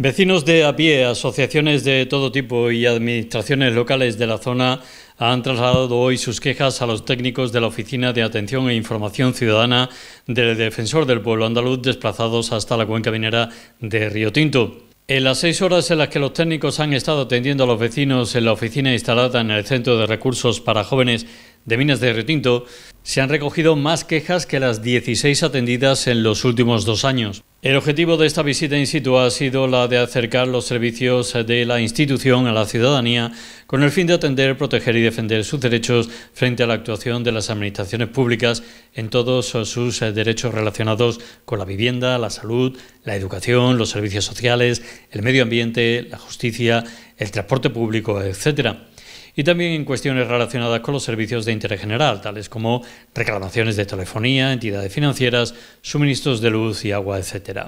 Vecinos de a pie, asociaciones de todo tipo y administraciones locales de la zona han trasladado hoy sus quejas a los técnicos de la Oficina de Atención e Información Ciudadana del Defensor del Pueblo Andaluz desplazados hasta la cuenca minera de Río Tinto. En las seis horas en las que los técnicos han estado atendiendo a los vecinos en la oficina instalada en el Centro de Recursos para Jóvenes de Minas de Tinto, se han recogido más quejas que las 16 atendidas en los últimos dos años. El objetivo de esta visita in situ ha sido la de acercar los servicios de la institución a la ciudadanía con el fin de atender, proteger y defender sus derechos frente a la actuación de las administraciones públicas en todos sus derechos relacionados con la vivienda, la salud, la educación, los servicios sociales, el medio ambiente, la justicia, el transporte público, etcétera y también en cuestiones relacionadas con los servicios de interés general, tales como reclamaciones de telefonía, entidades financieras, suministros de luz y agua, etc.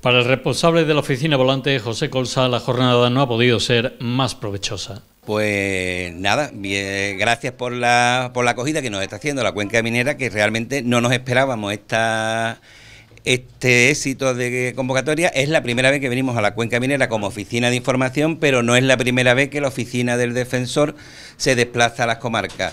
Para el responsable de la oficina volante, José Colsa, la jornada no ha podido ser más provechosa. Pues nada, gracias por la, por la acogida que nos está haciendo la cuenca minera, que realmente no nos esperábamos esta este éxito de convocatoria. Es la primera vez que venimos a la Cuenca Minera como oficina de información, pero no es la primera vez que la oficina del defensor se desplaza a las comarcas.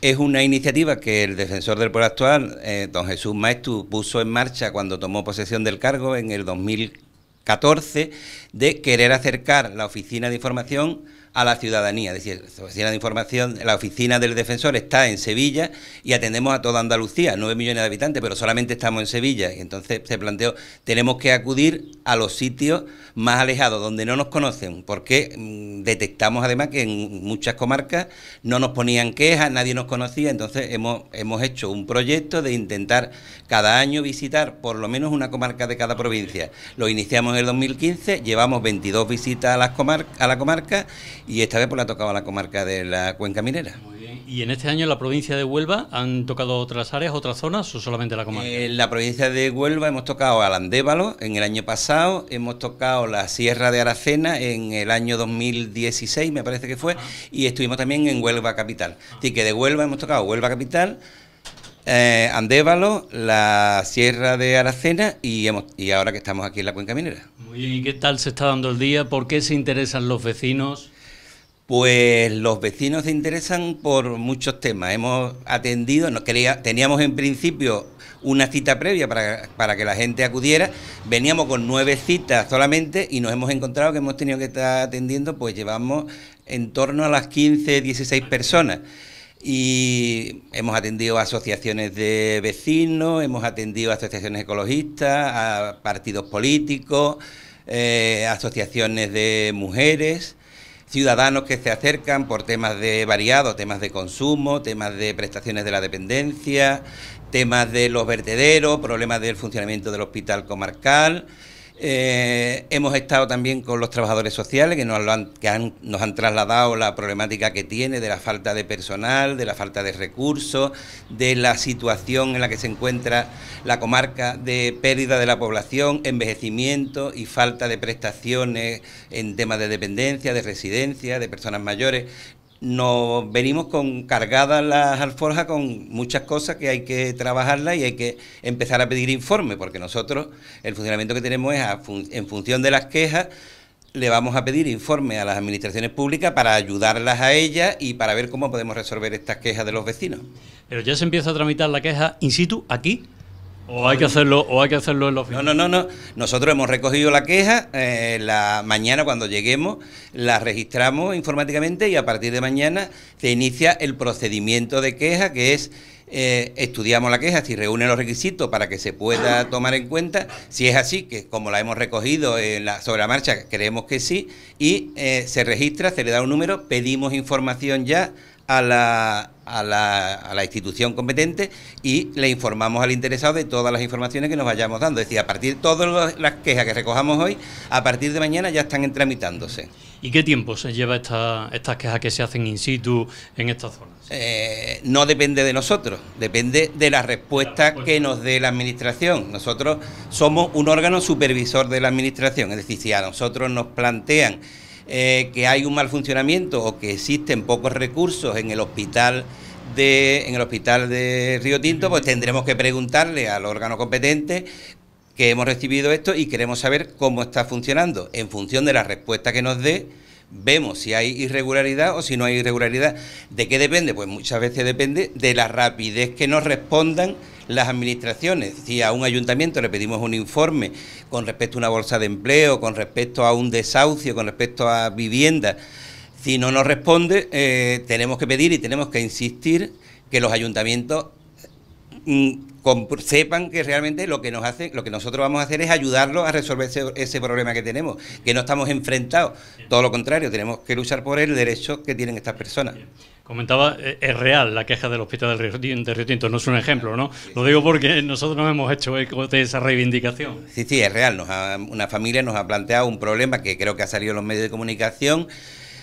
Es una iniciativa que el defensor del pueblo actual, eh, don Jesús Maestu, puso en marcha cuando tomó posesión del cargo en el 2014 de querer acercar la oficina de información a la ciudadanía. Es decir, la oficina de información, la oficina del defensor está en Sevilla y atendemos a toda Andalucía, 9 millones de habitantes, pero solamente estamos en Sevilla. Y entonces se planteó, tenemos que acudir a los sitios más alejados, donde no nos conocen, porque mm, detectamos además que en muchas comarcas no nos ponían quejas, nadie nos conocía, entonces hemos, hemos hecho un proyecto de intentar cada año visitar por lo menos una comarca de cada provincia. Lo iniciamos en el 2015, llevamos 22 visitas a, las a la comarca y esta vez pues la tocaba la comarca de la Cuenca Minera. Muy bien. ¿Y en este año en la provincia de Huelva han tocado otras áreas, otras zonas o solamente la comarca? En la provincia de Huelva hemos tocado Andévalo... en el año pasado, hemos tocado la Sierra de Aracena en el año 2016, me parece que fue, ah. y estuvimos también en Huelva Capital. Ah. Así que de Huelva hemos tocado Huelva Capital. Eh, Andévalo, la Sierra de Aracena y, hemos, y ahora que estamos aquí en la Cuenca Minera. Muy bien, ¿y qué tal se está dando el día? ¿Por qué se interesan los vecinos? Pues los vecinos se interesan por muchos temas. Hemos atendido, nos teníamos en principio una cita previa para, que la gente acudiera. Veníamos con nueve citas solamente y nos hemos encontrado que hemos tenido que estar atendiendo, pues llevamos en torno a las 15, 16 personas. Y hemos atendido a asociaciones de vecinos, hemos atendido a asociaciones ecologistas, a partidos políticos, eh, asociaciones de mujeres ciudadanos que se acercan por temas de variados, temas de consumo, temas de prestaciones de la dependencia, temas de los vertederos, problemas del funcionamiento del hospital comarcal. Eh, hemos estado también con los trabajadores sociales que, nos, nos han trasladado la problemática que tiene de la falta de personal, de la falta de recursos, de la situación en la que se encuentra la comarca de pérdida de la población, envejecimiento y falta de prestaciones en temas de dependencia, de residencia, de personas mayores nos venimos con cargadas las alforjas con muchas cosas que hay que trabajarlas y hay que empezar a pedir informe, porque nosotros el funcionamiento que tenemos es en función de las quejas le vamos a pedir informe a las administraciones públicas para ayudarlas a ellas y para ver cómo podemos resolver estas quejas de los vecinos. Pero ya se empieza a tramitar la queja in situ aquí. O hay que hacerlo, o hay que hacerlo en la oficina. No, no, no, no. Nosotros hemos recogido la queja, eh, la mañana cuando lleguemos la registramos informáticamente y a partir de mañana se inicia el procedimiento de queja que es eh, estudiamos la queja, si reúne los requisitos para que se pueda tomar en cuenta. Si es así, que como la hemos recogido en la, sobre la marcha, creemos que sí, y eh, se registra, se le da un número, pedimos información ya a la, a la, a la institución competente y le informamos al interesado de todas las informaciones que nos vayamos dando. Es decir, a partir de todas las quejas que recojamos hoy, a partir de mañana ya están tramitándose. ¿Y qué tiempo se lleva estas quejas que se hacen in situ en estas zonas? Eh, no depende de nosotros, depende de la respuesta, la respuesta que nos dé la Administración. Nosotros somos un órgano supervisor de la Administración, es decir, si a nosotros nos plantean eh, que hay un mal funcionamiento o que existen pocos recursos en el hospital de, en el hospital de Río Tinto, pues tendremos que preguntarle al órgano competente que hemos recibido esto y queremos saber cómo está funcionando. En función de la respuesta que nos dé, vemos si hay irregularidad o si no hay irregularidad. ¿De qué depende? Pues muchas veces depende de la rapidez que nos respondan las administraciones. Si a un ayuntamiento le pedimos un informe con respecto a una bolsa de empleo, con respecto a un desahucio, con respecto a vivienda, si no nos responde, eh, tenemos que pedir y tenemos que insistir que los ayuntamientos sepan que realmente lo que nos hace, lo que nosotros vamos a hacer es ayudarlos a resolver ese, problema que tenemos, que no estamos enfrentados, todo lo contrario, tenemos que luchar por el derecho que tienen estas personas. Comentaba, eh, es real la queja del Hospital de Río, Tinto, no es un ejemplo, ¿no? Lo digo porque nosotros nos hemos hecho eco de esa reivindicación. Sí, sí, es real. una familia nos ha planteado un problema que creo que ha salido en los medios de comunicación,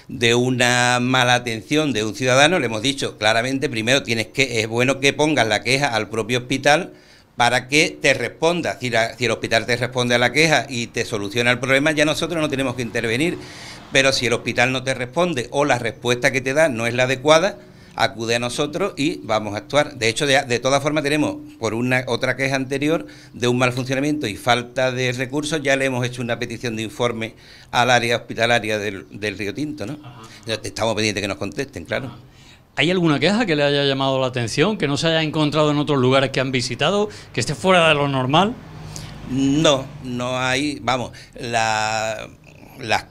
de una mala atención de un ciudadano, le hemos dicho claramente, primero tienes que, es bueno que pongas la queja al propio hospital para que te responda. Si, si el hospital te responde a la queja y te soluciona el problema, ya nosotros no tenemos que intervenir. Pero si el hospital no te responde o la respuesta que te da no es la adecuada, acude a nosotros y vamos a actuar. De hecho, de, todas formas tenemos, por una otra queja anterior, de un mal funcionamiento y falta de recursos, ya le hemos hecho una petición de informe al área hospitalaria del, Río Tinto, ¿no? Estamos pendientes que nos contesten, claro. ¿Hay alguna queja que le haya llamado la atención, que no se haya encontrado en otros lugares que han visitado, que esté fuera de lo normal? No, no hay, vamos, la, las,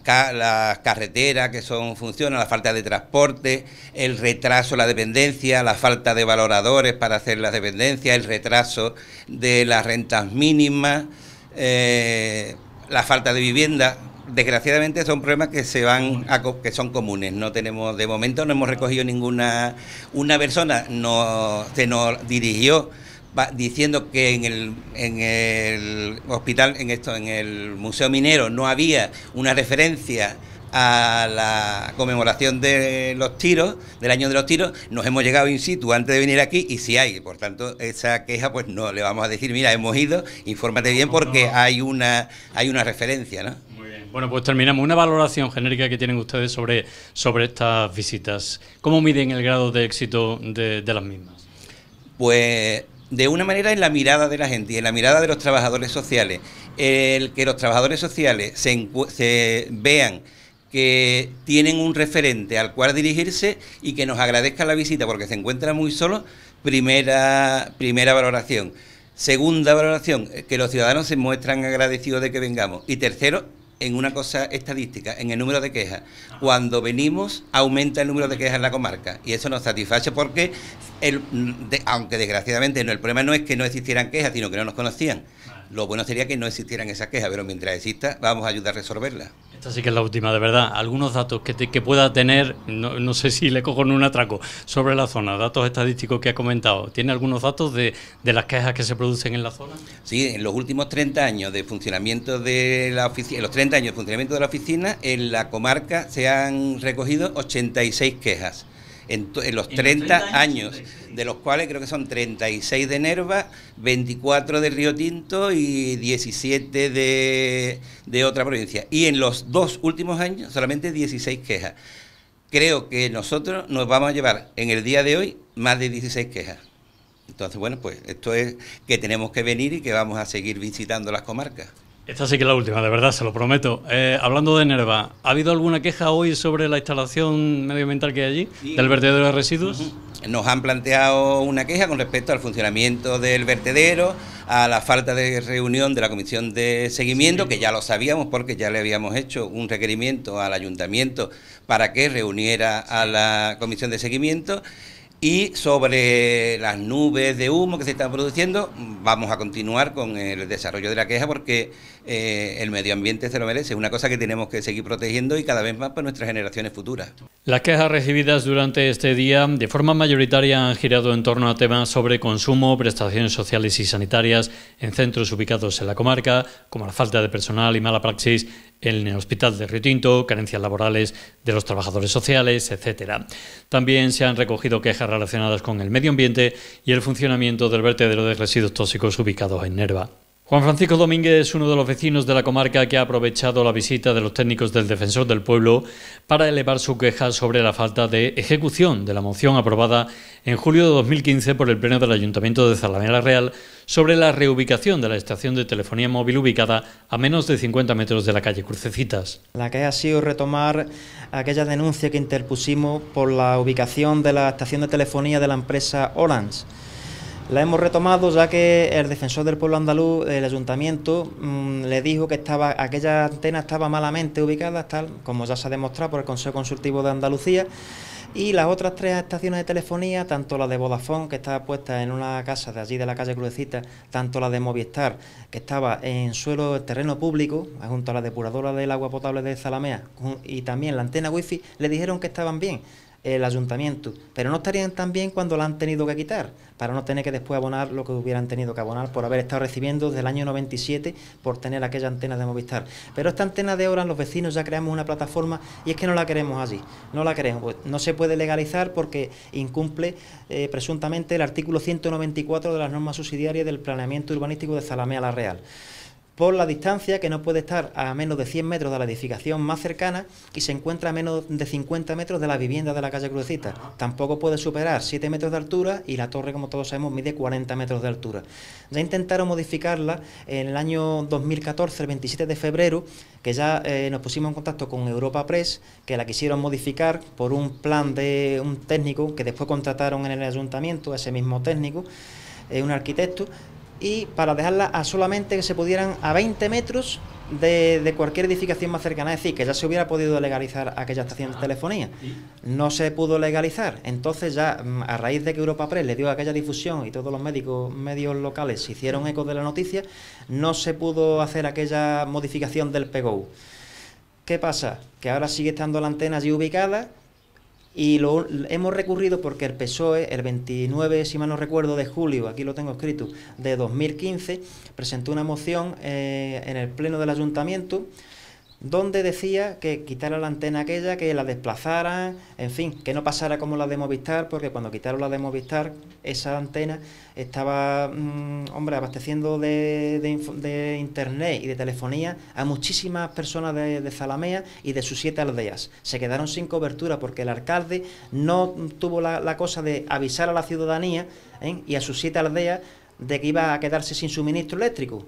carreteras que son funcionan, la falta de transporte, el retraso, la dependencia, la falta de valoradores para hacer las dependencias, el retraso de las rentas mínimas, eh, la falta de vivienda. Desgraciadamente son problemas que se van que son comunes. No tenemos de momento no hemos recogido ninguna una persona no se nos dirigió diciendo que en el, en el hospital, en esto, en el Museo Minero no había una referencia a la conmemoración de los tiros, del año de los tiros, nos hemos llegado in situ antes de venir aquí y si hay, por tanto, esa queja pues no le vamos a decir, mira, hemos ido, infórmate bien porque hay una hay una referencia, ¿no? Muy bien. Bueno, pues terminamos una valoración genérica que tienen ustedes sobre sobre estas visitas. ¿Cómo miden el grado de éxito de, de las mismas? Pues de una manera en la mirada de la gente y en la mirada de los trabajadores sociales. El que los trabajadores sociales se, se vean que tienen un referente al cual dirigirse y que nos agradezca la visita porque se encuentra muy solo, primera, primera valoración. Segunda valoración, que los ciudadanos se muestran agradecidos de que vengamos. Y tercero, en una cosa estadística, en el número de quejas. Cuando venimos, aumenta el número de quejas en la comarca. Y eso nos satisface porque, el, aunque desgraciadamente no, el problema no es que no existieran quejas, sino que no nos conocían. Lo bueno sería que no existieran esas quejas, pero mientras exista, vamos a ayudar a resolverlas. Esta sí que es la última, de verdad. Algunos datos que, pueda tener, no, sé si le cojo en un atraco, sobre la zona, datos estadísticos que ha comentado. ¿Tiene algunos datos de, las quejas que se producen en la zona? Sí, en los últimos 30 años de funcionamiento de la los 30 años de funcionamiento de la oficina, en la comarca se han recogido 86 quejas en, los 30, años, de los cuales creo que son 36 de Nerva, 24 de Río Tinto y 17 de, de otra provincia. Y en los dos últimos años solamente 16 quejas. Creo que nosotros nos vamos a llevar en el día de hoy más de 16 quejas. Entonces, bueno, pues esto es que tenemos que venir y que vamos a seguir visitando las comarcas. Esta sí que es la última, de verdad, se lo prometo. Eh, hablando de Nerva, ¿ha habido alguna queja hoy sobre la instalación medioambiental que hay allí, del vertedero de residuos? Nos han planteado una queja con respecto al funcionamiento del vertedero, a la falta de reunión de la comisión de seguimiento, que ya lo sabíamos porque ya le habíamos hecho un requerimiento al ayuntamiento para que reuniera a la comisión de seguimiento. Y sobre las nubes de humo que se están produciendo, vamos a continuar con el desarrollo de la queja porque eh, el medio ambiente se lo merece. Es una cosa que tenemos que seguir protegiendo y cada vez más para nuestras generaciones futuras. Las quejas recibidas durante este día de forma mayoritaria han girado en torno a temas sobre consumo, prestaciones sociales y sanitarias en centros ubicados en la comarca, como la falta de personal y mala praxis en el Hospital de Río Tinto, carencias laborales de los trabajadores sociales, etc. También se han recogido quejas relacionadas con el medio ambiente y el funcionamiento del vertedero de residuos tóxicos ubicados en Nerva. Juan Francisco Domínguez es uno de los vecinos de la comarca que ha aprovechado la visita de los técnicos del Defensor del Pueblo para elevar su queja sobre la falta de ejecución de la moción aprobada en julio de 2015 por el Pleno del Ayuntamiento de Zalamera Real sobre la reubicación de la estación de telefonía móvil ubicada a menos de 50 metros de la calle Crucecitas. La que ha sido retomar aquella denuncia que interpusimos por la ubicación de la estación de telefonía de la empresa Orange la hemos retomado ya que el defensor del pueblo andaluz, el ayuntamiento, mm, le dijo que estaba, aquella antena estaba malamente ubicada, tal, como ya se ha demostrado por el Consejo Consultivo de Andalucía. Y las otras tres estaciones de telefonía, tanto la de Vodafone, que estaba puesta en una casa de allí de la calle Crucita, tanto la de Movistar, que estaba en suelo, terreno público, junto a la depuradora del agua potable de Zalamea, y también la antena wifi, le dijeron que estaban bien el ayuntamiento, pero no estarían tan bien cuando la han tenido que quitar, para no tener que después abonar lo que hubieran tenido que abonar por haber estado recibiendo desde el año 97 por tener aquella antena de Movistar. Pero esta antena de ahora los vecinos ya creamos una plataforma y es que no la queremos allí, no la queremos, pues no se puede legalizar porque incumple eh, presuntamente el artículo 194 de las normas subsidiarias del planeamiento urbanístico de Zalamea la Real por la distancia que no puede estar a menos de 100 metros de la edificación más cercana y se encuentra a menos de 50 metros de la vivienda de la calle Crucita. Tampoco puede superar 7 metros de altura y la torre, como todos sabemos, mide 40 metros de altura. Ya intentaron modificarla en el año 2014, el 27 de febrero, que ya eh, nos pusimos en contacto con Europa Press, que la quisieron modificar por un plan de un técnico que después contrataron en el ayuntamiento, ese mismo técnico, eh, un arquitecto, y para dejarla a solamente que se pudieran a 20 metros de, cualquier edificación más cercana, es decir, que ya se hubiera podido legalizar aquella estación de ah, telefonía. No se pudo legalizar, entonces ya mm, a raíz de que Europa Press le dio aquella difusión y todos los médicos, medios locales hicieron eco de la noticia, no se pudo hacer aquella modificación del PGO. ¿Qué pasa? Que ahora sigue estando la antena allí ubicada, y lo hemos recurrido porque el PSOE, el 29, si mal no recuerdo, de julio, aquí lo tengo escrito, de 2015, presentó una moción eh, en el Pleno del Ayuntamiento donde decía que quitaran la antena aquella, que la desplazaran, en fin, que no pasara como la de Movistar, porque cuando quitaron la de Movistar, esa antena estaba, mm, hombre, abasteciendo de, internet y de telefonía a muchísimas personas de, de, Zalamea y de sus siete aldeas. Se quedaron sin cobertura porque el alcalde no tuvo la, cosa de avisar a la ciudadanía ¿eh? y a sus siete aldeas de que iba a quedarse sin suministro eléctrico.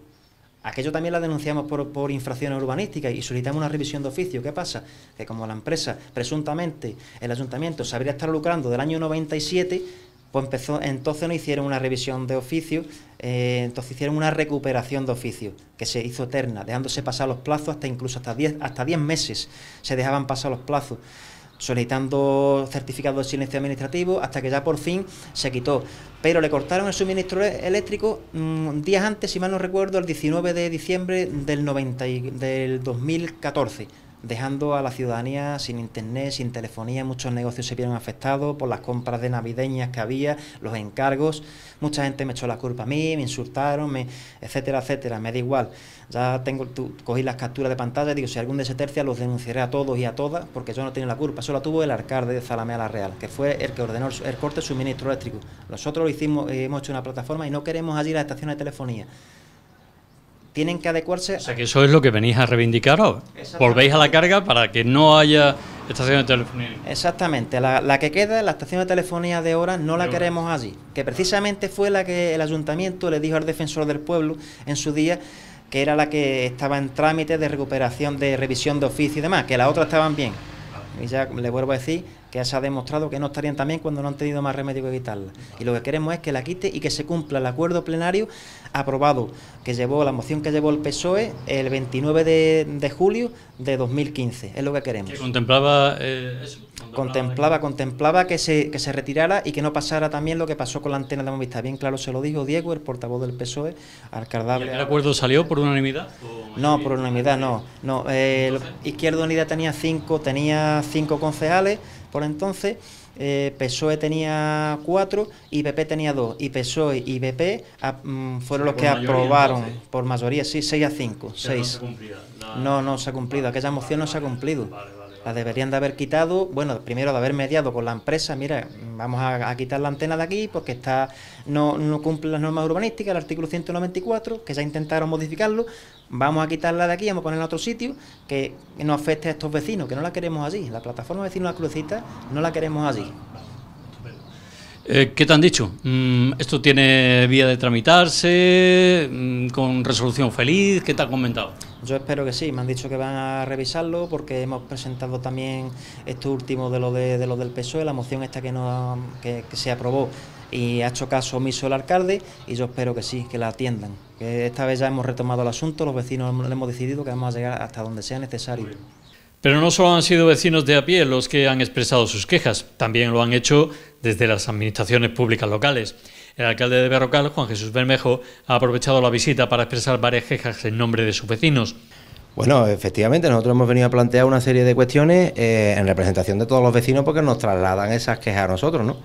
Aquello también la denunciamos por, por infracciones urbanísticas y solicitamos una revisión de oficio. ¿Qué pasa? Que como la empresa, presuntamente, el ayuntamiento sabría estar lucrando del año 97, pues empezó, entonces no hicieron una revisión de oficio, eh, entonces hicieron una recuperación de oficio, que se hizo eterna, dejándose pasar los plazos hasta incluso hasta 10 hasta diez meses se dejaban pasar los plazos solicitando certificado de silencio administrativo hasta que ya por fin se quitó. Pero le cortaron el suministro e- eléctrico mm, días antes, si mal no recuerdo, el 19 de diciembre del, 90 del 2014 dejando a la ciudadanía sin internet, sin telefonía, muchos negocios se vieron afectados por las compras de navideñas que había, los encargos, mucha gente me echó la culpa a mí, me insultaron, me, etcétera, etcétera, me da igual. Ya tengo cogí las capturas de pantalla y digo, si algún de ese los denunciaré a todos y a todas, porque yo no tenía la culpa, eso tuvo el alcalde de Zalamea la Real, que fue el que ordenó el, corte de suministro eléctrico. Nosotros lo hicimos, eh, hemos hecho una plataforma y no queremos allí las estaciones de telefonía tienen que adecuarse. O sea, que eso es lo que venís a reivindicar Volvéis a la carga para que no haya estación de telefonía. Exactamente, la, que queda, la estación de telefonía de horas, no la queremos allí, que precisamente fue la que el ayuntamiento le dijo al defensor del pueblo en su día que era la que estaba en trámite de recuperación, de revisión de oficio y demás, que las otras estaban bien. Y ya le vuelvo a decir, ya se ha demostrado que no estarían también cuando no han tenido más remedio que quitarla. Y lo que queremos es que la quite y que se cumpla el acuerdo plenario aprobado, que llevó la moción que llevó el PSOE el 29 de, julio de 2015. Es lo que queremos. contemplaba eh, eso? Contemplaba, contemplaba que se, retirara y que no pasara también lo que pasó con la antena de Movistar. Bien claro se lo dijo Diego, el portavoz del PSOE, al Cardable. ¿El acuerdo salió por unanimidad? No, por unanimidad no. no Izquierda Unida tenía cinco, tenía cinco concejales por entonces, eh, PSOE tenía cuatro y PP tenía dos. Y PSOE y PP ah, mm, fueron los que aprobaron por mayoría, sí, 6 a 5. No, se no, no se ha cumplido, aquella moción no se ha cumplido deberían de haber quitado, bueno, primero de haber mediado con la empresa, mira, vamos a, quitar la antena de aquí porque está no, cumple las normas urbanísticas, el artículo 194, que ya intentaron modificarlo, vamos a quitarla de aquí, vamos a ponerla en otro sitio que no afecte a estos vecinos, que no la queremos allí, la plataforma vecinos la Crucita no la queremos allí. Eh, ¿Qué te han dicho? Mm, ¿Esto tiene vía de tramitarse? Mm, ¿Con resolución feliz? ¿Qué te han comentado? Yo espero que sí, me han dicho que van a revisarlo porque hemos presentado también esto último de lo, de, lo del PSOE, la moción esta que, se aprobó y ha hecho caso omiso el alcalde y yo espero que sí, que la atiendan. esta vez ya hemos retomado el asunto, los vecinos le hemos decidido que vamos a llegar hasta donde sea necesario. Pero no solo han sido vecinos de a pie los que han expresado sus quejas, también lo han hecho desde las administraciones públicas locales. El alcalde de Berrocal, Juan Jesús Bermejo, ha aprovechado la visita para expresar varias quejas en nombre de sus vecinos. Bueno, efectivamente, nosotros hemos venido a plantear una serie de cuestiones eh, en representación de todos los vecinos porque nos trasladan esas quejas a nosotros, ¿no?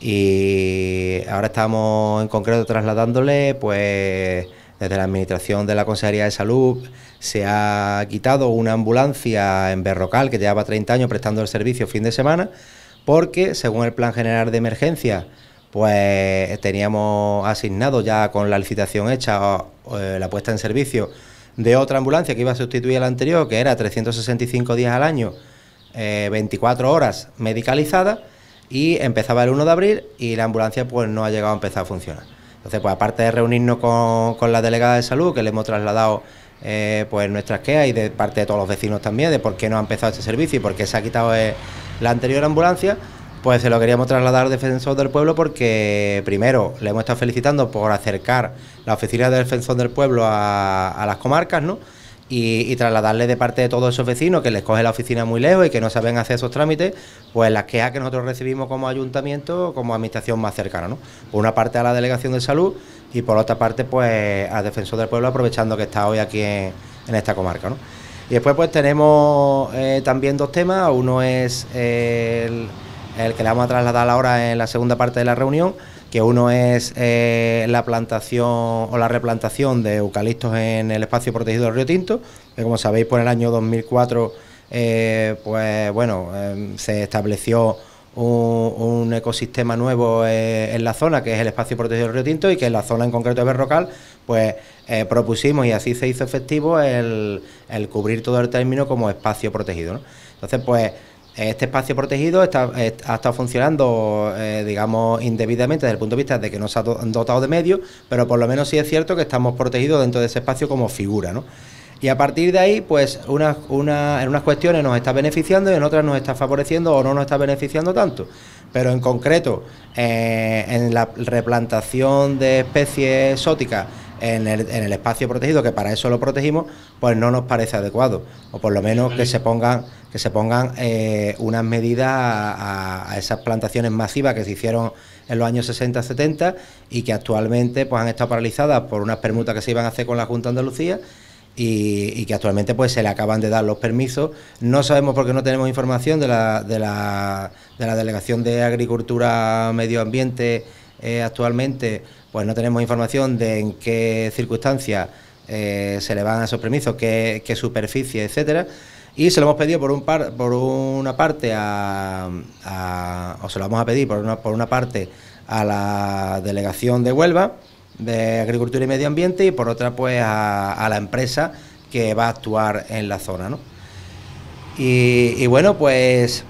Y ahora estamos en concreto trasladándole, pues desde la Administración de la Consejería de Salud se ha quitado una ambulancia en Berrocal que llevaba 30 años prestando el servicio fin de semana porque, según el Plan General de Emergencia, pues teníamos asignado ya con la licitación hecha eh, la puesta en servicio de otra ambulancia que iba a sustituir a la anterior, que era 365 días al año, 24 eh, horas medicalizada, y empezaba el 1 de abril y la ambulancia pues no ha llegado a empezar a funcionar. Entonces, pues aparte de reunirnos con, la delegada de salud, que le hemos trasladado eh, pues nuestras quejas y de parte de todos los vecinos también, de por qué no ha empezado este servicio y por qué se ha quitado la anterior ambulancia, pues se lo queríamos trasladar al Defensor del Pueblo porque primero le hemos estado felicitando por acercar la oficina del Defensor del Pueblo a, las comarcas, ¿no? Y, trasladarle de parte de todos esos vecinos que les coge la oficina muy lejos y que no saben hacer esos trámites, pues las quejas que nosotros recibimos como ayuntamiento, como administración más cercana, ¿no? Por una parte a la Delegación de Salud y por otra parte, pues al Defensor del Pueblo, aprovechando que está hoy aquí en, esta comarca, ¿no? Y después, pues tenemos eh, también dos temas. Uno es el el que le vamos a trasladar ahora en la segunda parte de la reunión, que uno es eh, la plantación o la replantación de eucaliptos en el espacio protegido del Río Tinto, que como sabéis por el año 2004, eh, pues bueno, eh, se estableció un, ecosistema nuevo en la zona, que es el espacio protegido del Río Tinto, y que en la zona en concreto de Berrocal, pues propusimos, y así se hizo efectivo, el, cubrir todo el término como espacio protegido. Entonces, pues este espacio protegido ha estado funcionando, eh, digamos, indebidamente desde el punto de vista de que no se ha dotado de medios, pero por lo menos sí es cierto que estamos protegidos dentro de ese espacio como figura, ¿no? Y a partir de ahí, pues en unas cuestiones nos está beneficiando y en otras nos está favoreciendo o no nos está beneficiando tanto. Pero en concreto, eh, en la replantación de especies exóticas, en el, espacio protegido, que para eso lo protegimos, pues no nos parece adecuado. O por lo menos que se pongan, que se pongan eh, unas medidas a, esas plantaciones masivas que se hicieron en los años 60-70 y que actualmente pues han estado paralizadas por unas permutas que se iban a hacer con la Junta de Andalucía. Y, que actualmente pues se le acaban de dar los permisos. No sabemos porque no tenemos información de la, de la, Delegación de Agricultura Medio Ambiente eh, actualmente pues no tenemos información de en qué circunstancias eh, se le van a esos permisos, qué, superficie, etcétera. Y se lo hemos pedido por, un par, por una parte a, o se lo vamos a pedir por una, por una parte a la delegación de Huelva de Agricultura y Medio Ambiente y por otra pues a, la empresa que va a actuar en la zona. ¿no? y, bueno, pues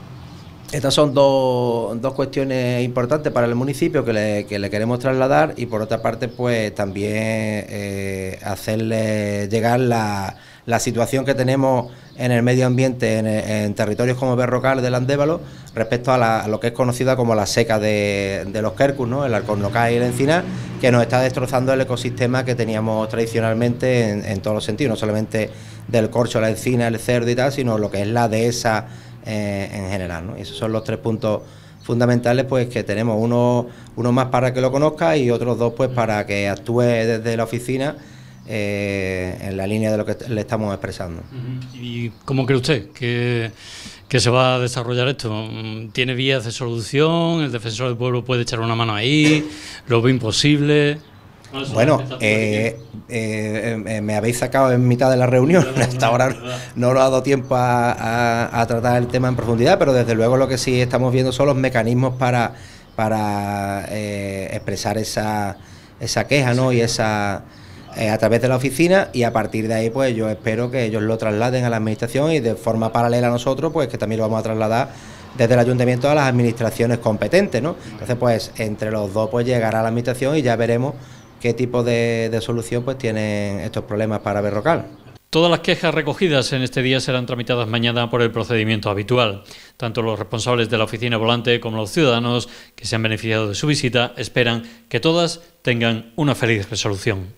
estas son dos, cuestiones importantes para el municipio que le, queremos trasladar y por otra parte pues también eh, hacerle llegar la, situación que tenemos en el medio ambiente en, territorios como Berrocal del Andévalo respecto a, lo que es conocida como la seca de, los Kerkus... el Alcornocá y el Encina... que nos está destrozando el ecosistema que teníamos tradicionalmente en, todos los sentidos, no solamente del corcho, la encina, el cerdo y tal, sino lo que es la de dehesa eh, en general. esos son los tres puntos fundamentales pues que tenemos uno, más para que lo conozca y otros dos pues para que actúe desde la oficina eh, en la línea de lo que le estamos expresando. ¿Y cómo cree usted que, se va a desarrollar esto? ¿Tiene vías de solución? ¿El defensor del pueblo puede echar una mano ahí? ¿Lo ve imposible? Bueno, eh, eh, eh, me habéis sacado en mitad de la reunión, hasta ahora no lo ha dado tiempo a, tratar el tema en profundidad, pero desde luego lo que sí estamos viendo son los mecanismos para, expresar esa, queja ¿no? y esa a través de la oficina y a partir de ahí pues yo espero que ellos lo trasladen a la administración y de forma paralela a nosotros pues que también lo vamos a trasladar desde el ayuntamiento a las administraciones competentes, ¿no? Entonces pues entre los dos pues llegará a la administración y ya veremos qué tipo de, solución pues tienen estos problemas para Berrocal. Todas las quejas recogidas en este día serán tramitadas mañana por el procedimiento habitual. Tanto los responsables de la oficina volante como los ciudadanos que se han beneficiado de su visita esperan que todas tengan una feliz resolución.